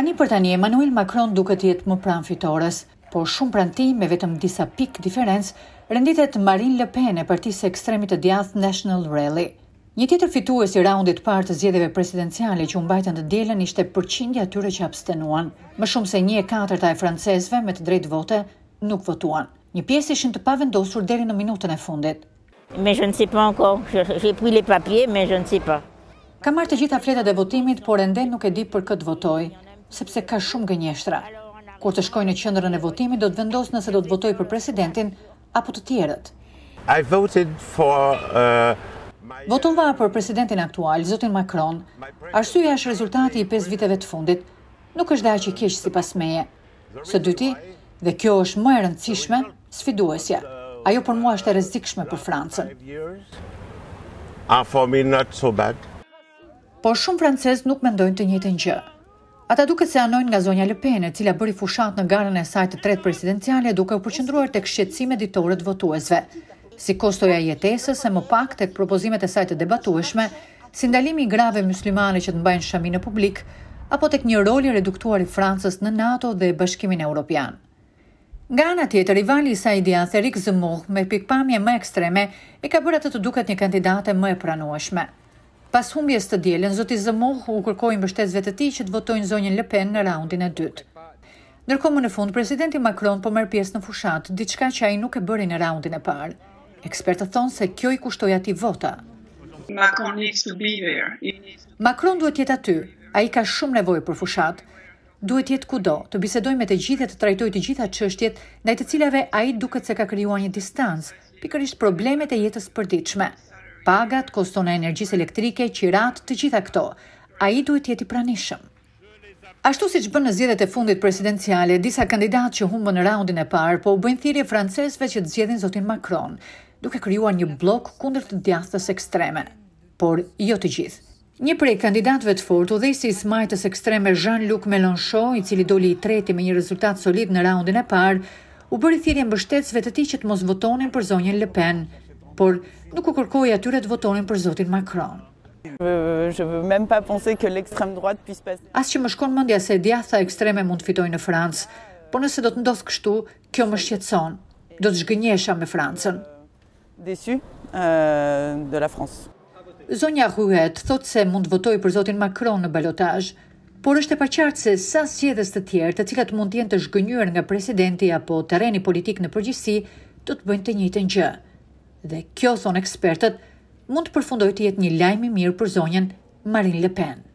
Tani për tani, Emmanuel Macron duke të jetë më pranë fitores, por shumë pranë ti me vetëm disa pikë diferencë, renditet Marine Le Pen e partisë ekstremit të djathë National Rally. Një tjetër fitues i raundit partë të zjedheve presidenciale që mbajtën të djelen ishte përqindja tyre që abstenuan. Më shumë se një e katërta e francesve me të drejtë vote nuk votuan. Një pjesë ishin të pavendosur deri në minutën e fundit. Me je ne sais pas encore, j'ai pris les papiers mais je ne sais pas. Kam marrë të gjitha fletat e votimit, por ende nuk e di për këtë votoj sepse ka shumë gënjeshtra. Kur të shkoj në qendrën e votimit do të vendos nëse do të votoj për presidentin apo të tjerët. Uh, Votova për presidentin aktual, zotin Macron. Arsyeja është rezultati i pesë viteve të fundit. Nuk është nga që i keq sipas meje. Së dyti, dhe kjo është më e rëndësishme, sfiduesja. Ajo për mua është e rrezikshme për Francën. Afomir not so bad. Po shumë francez nuk mendojnë të njëjtën gjë. Ata duke se anojnë nga zonja lëpene, e cila bëri fushat në garën e sajtë të tretë presidenciale, duke u përqëndruar të kshetësime ditore të votuesve. Si kostoja jetesës se më pak të propozimet e sajtë debatueshme, si ndalimi i grave muslimane që të mbajnë shami në publik, apo të një roli reduktuar i Francës në NATO dhe bashkimin e Europian. Nga ana tjetër, rivali i saj i Dian Therik Zemuh me pikpamje më ekstreme e ka bërë atë të duket një kandidate më e pranueshme. Pas humbjes të dielën, zoti Zemoh u kërkoi mbështetësve të tij që të votojnë zonjën Le Pen në raundin e dytë. Ndërkohë më në fund presidenti Macron po merr pjesë në fushat, diçka që ai nuk e bëri në raundin e parë. Ekspertët thonë se kjo i kushtoi atij vota. Macron needs to be there. Macron duhet jetë aty. Ai ka shumë nevojë për fushat. Duhet jetë kudo, të bisedoj me të gjithë të trajtoj të gjitha çështjet ndaj të cilave ai duket se ka krijuar një distancë, pikërisht problemet e jetës përditshme pagat, koston e energjisë elektrike, qirat, të gjitha këto. A i duhet jeti pranishëm. Ashtu si që bënë në zjedet e fundit presidenciale, disa kandidat që humë në raundin e parë, po u bëjnë thirje francesve që të zjedin zotin Macron, duke kryuar një blok kundër të djathës ekstreme. Por jo të gjithë. Një prej kandidatëve të fortë, udhësi si smajtës ekstreme Jean-Luc Mélenchon, i cili doli i treti me një rezultat solid në raundin e parë, u bëri thirrje mbështetësve të tij që të mos votonin për zonjën Le Pen, por nuk u kërkoi atyre të votonin për zotin Macron. Je même pas que l'extrême droite puisse passer. As që më shkon mendja se djatha ekstreme mund të fitojnë në Francë, po nëse do të ndodh kështu, kjo më shqetëson. Do të zgënjesha me Francën. Déçu euh de la France. Zonja Ruet thot se mund të votoj për zotin Macron në balotazh, por është e paqartë se sa sjedhës të tjerë, të cilat mund të jenë të zgënjur nga presidenti apo terreni politik në përgjithësi, do të bëjnë të njëjtën gjë dhe kjo thon ekspertët mund të përfundojë të jetë një lajm i mirë për zonjen Marine Le Pen.